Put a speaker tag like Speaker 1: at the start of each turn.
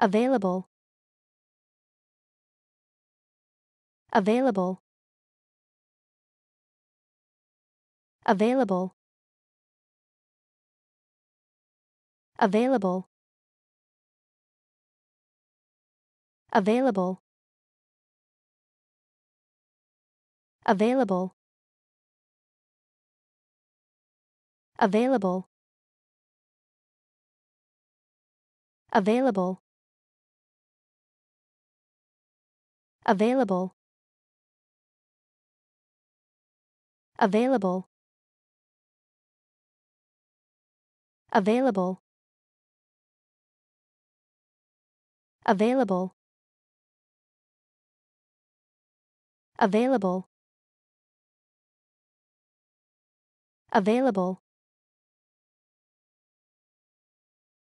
Speaker 1: Available. Available. Available. Available. Available. Available. Available. Available. Available. Available. Available. Available. Available. Available.